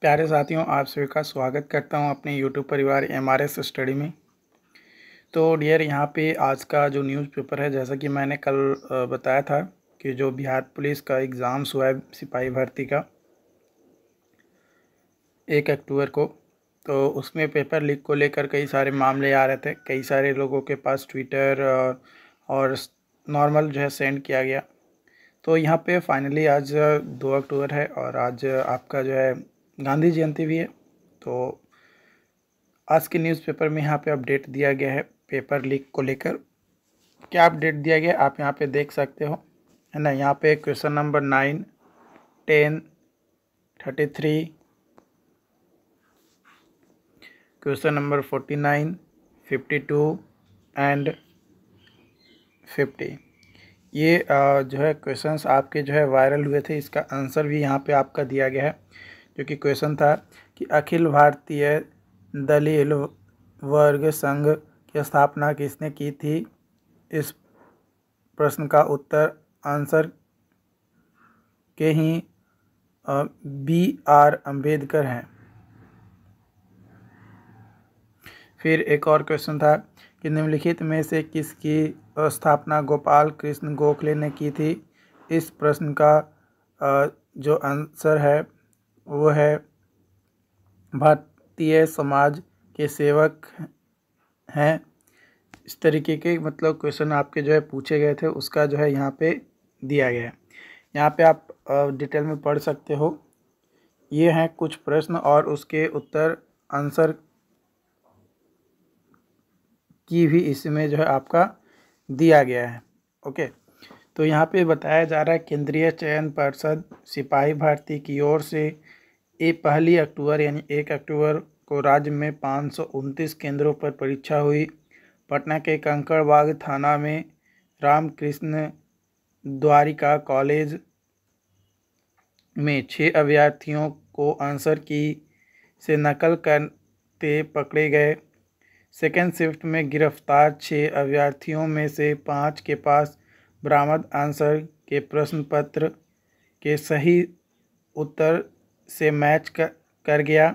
प्यारे साथियों आप सभी का स्वागत करता हूं अपने यूट्यूब परिवार एम आर एस स्टडी में तो डियर यहां पे आज का जो न्यूज़पेपर है जैसा कि मैंने कल बताया था कि जो बिहार पुलिस का एग्ज़ाम्स हुआ है सिपाही भर्ती का एक अक्टूबर को तो उसमें पेपर लीक को लेकर कई सारे मामले आ रहे थे कई सारे लोगों के पास ट्विटर और, और नॉर्मल जो है सेंड किया गया तो यहाँ पे फाइनली आज दो अक्टूबर है और आज आपका जो है गांधी जयंती भी है तो आज के न्यूज़पेपर में यहाँ पे अपडेट दिया गया है पेपर लीक को लेकर क्या अपडेट दिया गया आप यहाँ पे देख सकते हो है ना यहाँ पे question number nine ten thirty three question number forty nine fifty two and fifty ये जो है क्वेश्चंस आपके जो है वायरल हुए थे इसका आंसर भी यहाँ पे आपका दिया गया है क्योंकि क्वेश्चन था कि अखिल भारतीय दलील वर्ग संघ की स्थापना किसने की थी इस प्रश्न का उत्तर आंसर के ही बी आर अंबेडकर हैं फिर एक और क्वेश्चन था कि निम्नलिखित में से किसकी स्थापना गोपाल कृष्ण गोखले ने की थी इस प्रश्न का जो आंसर है वो है भारतीय समाज के सेवक हैं इस तरीके के मतलब क्वेश्चन आपके जो है पूछे गए थे उसका जो है यहाँ पे दिया गया है यहाँ पे आप डिटेल में पढ़ सकते हो ये हैं कुछ प्रश्न और उसके उत्तर आंसर की भी इसमें जो है आपका दिया गया है ओके तो यहाँ पे बताया जा रहा है केंद्रीय चयन पर्षद सिपाही भारती की ओर से ए पहली अक्टूबर यानी एक अक्टूबर को राज्य में पाँच केंद्रों पर परीक्षा हुई पटना के कंकड़बाग थाना में रामकृष्ण द्वारिका कॉलेज में छः अभ्यर्थियों को आंसर की से नकल करते पकड़े गए सेकेंड शिफ्ट में गिरफ्तार छः अभ्यर्थियों में से पाँच के पास बरामद आंसर के प्रश्न पत्र के सही उत्तर से मैच कर, गया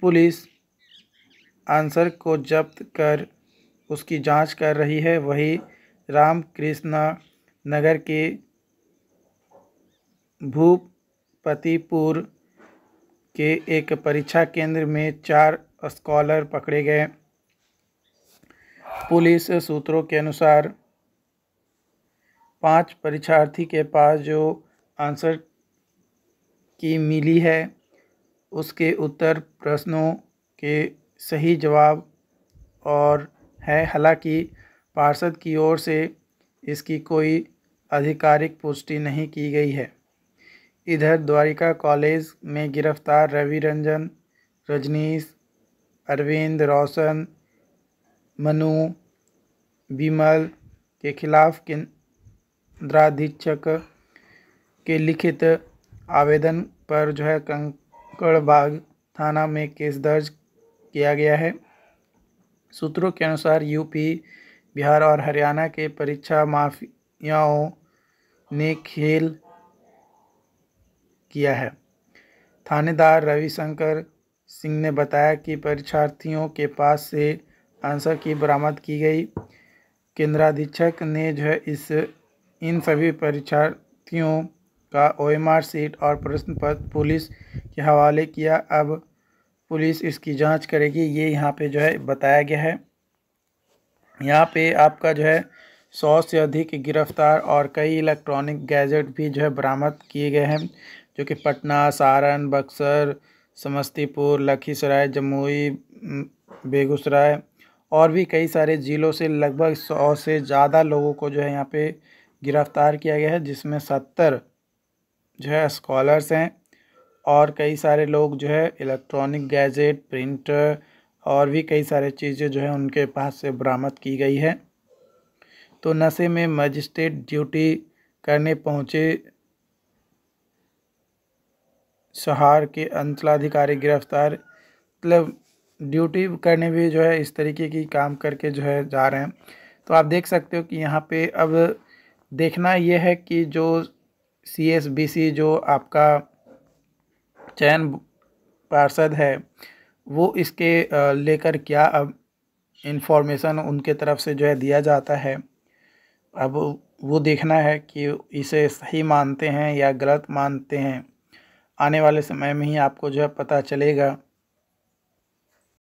पुलिस आंसर को जब्त कर उसकी जांच कर रही है वही रामकृष्णा नगर के भूपतिपुर के एक परीक्षा केंद्र में चार स्कॉलर पकड़े गए पुलिस सूत्रों के अनुसार पांच परीक्षार्थी के पास जो आंसर की मिली है उसके उत्तर प्रश्नों के सही जवाब और है हालांकि पार्षद की ओर से इसकी कोई आधिकारिक पुष्टि नहीं की गई है इधर द्वारिका कॉलेज में गिरफ्तार रवि रंजन रजनीश अरविंद रोशन मनु विमल के खिलाफ केंद्राधीक्षक के लिखित आवेदन पर जो है कंकड़बाग थाना में केस दर्ज किया गया है सूत्रों के अनुसार यूपी बिहार और हरियाणा के परीक्षा माफियाओं ने खेल किया है थानेदार रविशंकर सिंह ने बताया कि परीक्षार्थियों के पास से आंसर की बरामद की गई केंद्राधीक्षक ने जो है इस इन सभी परीक्षार्थियों का ओएमआर सीट और प्रश्न पत्र पुलिस के हवाले किया अब पुलिस इसकी जांच करेगी ये यहाँ पे जो है बताया गया है यहाँ पे आपका जो है सौ से अधिक गिरफ्तार और कई इलेक्ट्रॉनिक गैजेट भी जो है बरामद किए गए हैं जो कि पटना सारण बक्सर समस्तीपुर लखीसराय जमुई बेगूसराय और भी कई सारे ज़िलों से लगभग सौ से ज़्यादा लोगों को जो है यहाँ पे गिरफ्तार किया गया है जिसमें सत्तर जो है स्कॉलर्स हैं और कई सारे लोग जो है इलेक्ट्रॉनिक गैजेट प्रिंटर और भी कई सारे चीज़ें जो है उनके पास से बरामद की गई है तो नशे में मजिस्ट्रेट ड्यूटी करने पहुँचे शहर के अंचलाधिकारी गिरफ्तार मतलब ड्यूटी करने भी जो है इस तरीके की काम करके जो है जा रहे हैं तो आप देख सकते हो कि यहाँ पे अब देखना यह है कि जो सीएसबीसी जो आपका चयन पार्षद है वो इसके लेकर क्या अब इन्फॉर्मेशन उनके तरफ से जो है दिया जाता है अब वो देखना है कि इसे सही मानते हैं या गलत मानते हैं आने वाले समय में ही आपको जो है पता चलेगा